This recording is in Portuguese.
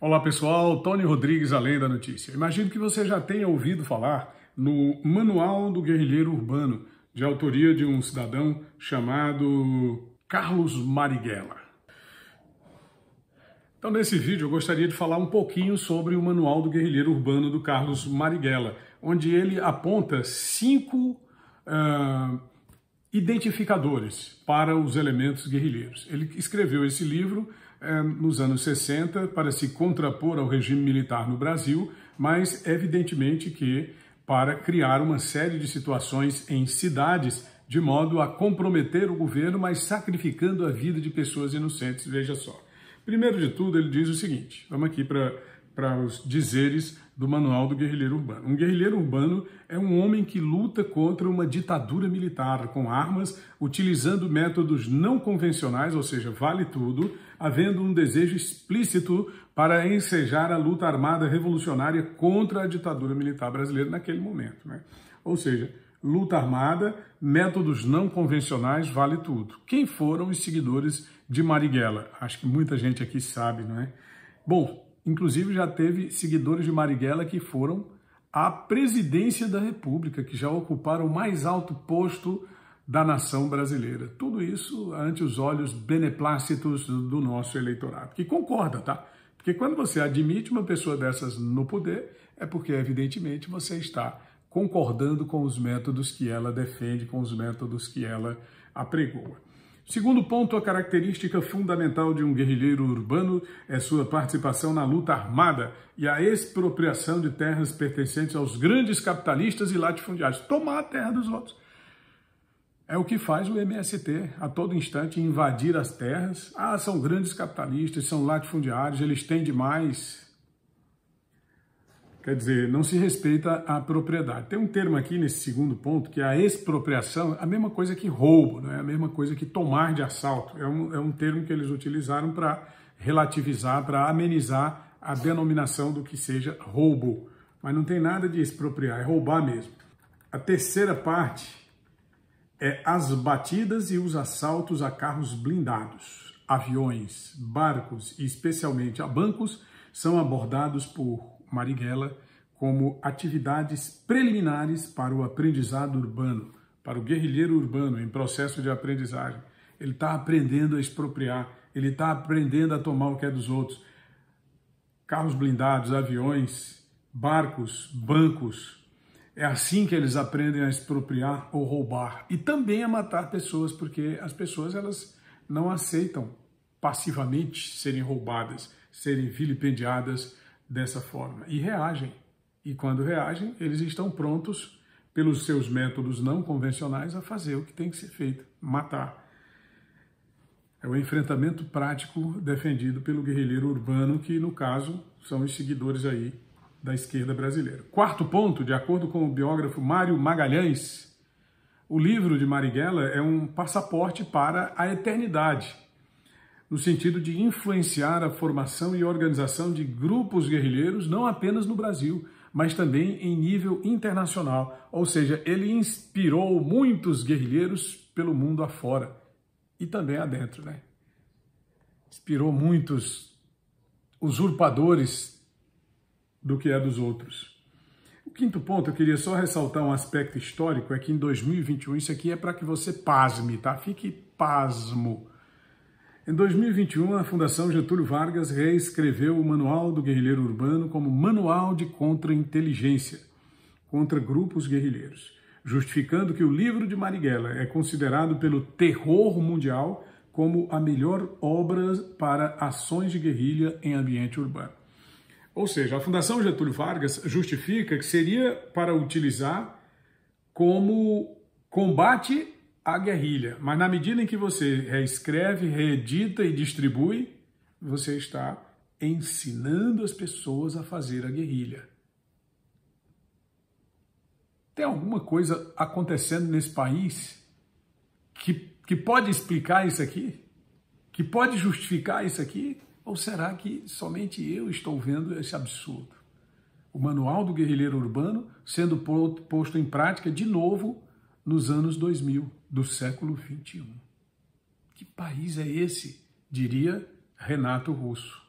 Olá pessoal, Tony Rodrigues, Além da Notícia. Imagino que você já tenha ouvido falar no Manual do Guerrilheiro Urbano, de autoria de um cidadão chamado Carlos Marighella. Então, nesse vídeo, eu gostaria de falar um pouquinho sobre o Manual do Guerrilheiro Urbano do Carlos Marighella, onde ele aponta cinco. Uh identificadores para os elementos guerrilheiros. Ele escreveu esse livro eh, nos anos 60 para se contrapor ao regime militar no Brasil, mas evidentemente que para criar uma série de situações em cidades de modo a comprometer o governo, mas sacrificando a vida de pessoas inocentes. Veja só. Primeiro de tudo, ele diz o seguinte: vamos aqui para para os dizeres do Manual do Guerrilheiro Urbano. Um guerrilheiro urbano é um homem que luta contra uma ditadura militar com armas, utilizando métodos não convencionais, ou seja, vale tudo, havendo um desejo explícito para ensejar a luta armada revolucionária contra a ditadura militar brasileira naquele momento. Né? Ou seja, luta armada, métodos não convencionais, vale tudo. Quem foram os seguidores de Marighella? Acho que muita gente aqui sabe, não é? Bom, Inclusive, já teve seguidores de Marighella que foram à presidência da República, que já ocuparam o mais alto posto da nação brasileira. Tudo isso ante os olhos beneplácitos do nosso eleitorado, que concorda, tá? Porque quando você admite uma pessoa dessas no poder, é porque, evidentemente, você está concordando com os métodos que ela defende, com os métodos que ela apregoa. Segundo ponto, a característica fundamental de um guerrilheiro urbano é sua participação na luta armada e a expropriação de terras pertencentes aos grandes capitalistas e latifundiários. Tomar a terra dos outros. É o que faz o MST a todo instante invadir as terras. Ah, são grandes capitalistas, são latifundiários, eles têm demais. Quer dizer, não se respeita a propriedade. Tem um termo aqui nesse segundo ponto que é a expropriação, a mesma coisa que roubo, não é a mesma coisa que tomar de assalto. É um, é um termo que eles utilizaram para relativizar, para amenizar a denominação do que seja roubo. Mas não tem nada de expropriar, é roubar mesmo. A terceira parte é as batidas e os assaltos a carros blindados, aviões, barcos e especialmente a bancos são abordados por Marighella como atividades preliminares para o aprendizado urbano, para o guerrilheiro urbano em processo de aprendizagem. Ele está aprendendo a expropriar, ele está aprendendo a tomar o que é dos outros. Carros blindados, aviões, barcos, bancos. É assim que eles aprendem a expropriar ou roubar e também a matar pessoas, porque as pessoas elas não aceitam passivamente serem roubadas serem vilipendiadas dessa forma. E reagem. E quando reagem, eles estão prontos, pelos seus métodos não convencionais, a fazer o que tem que ser feito: matar. É o enfrentamento prático defendido pelo guerrilheiro urbano, que no caso são os seguidores aí da esquerda brasileira. Quarto ponto, de acordo com o biógrafo Mário Magalhães, o livro de Marighella é um passaporte para a eternidade no sentido de influenciar a formação e organização de grupos guerrilheiros não apenas no Brasil, mas também em nível internacional, ou seja, ele inspirou muitos guerrilheiros pelo mundo afora e também adentro, né? Inspirou muitos usurpadores do que é dos outros. O quinto ponto, eu queria só ressaltar um aspecto histórico, é que em 2021, isso aqui é para que você pasme, tá? Fique pasmo em 2021, a Fundação Getúlio Vargas reescreveu o Manual do Guerrilheiro Urbano como Manual de Contra-Inteligência contra grupos guerrilheiros, justificando que o livro de Marighella é considerado pelo terror mundial como a melhor obra para ações de guerrilha em ambiente urbano. Ou seja, a Fundação Getúlio Vargas justifica que seria para utilizar como combate a guerrilha. Mas na medida em que você reescreve, reedita e distribui, você está ensinando as pessoas a fazer a guerrilha. Tem alguma coisa acontecendo nesse país que, que pode explicar isso aqui? Que pode justificar isso aqui? Ou será que somente eu estou vendo esse absurdo? O Manual do Guerrilheiro Urbano sendo posto em prática de novo nos anos 2000 do século 21. Que país é esse? diria Renato Russo.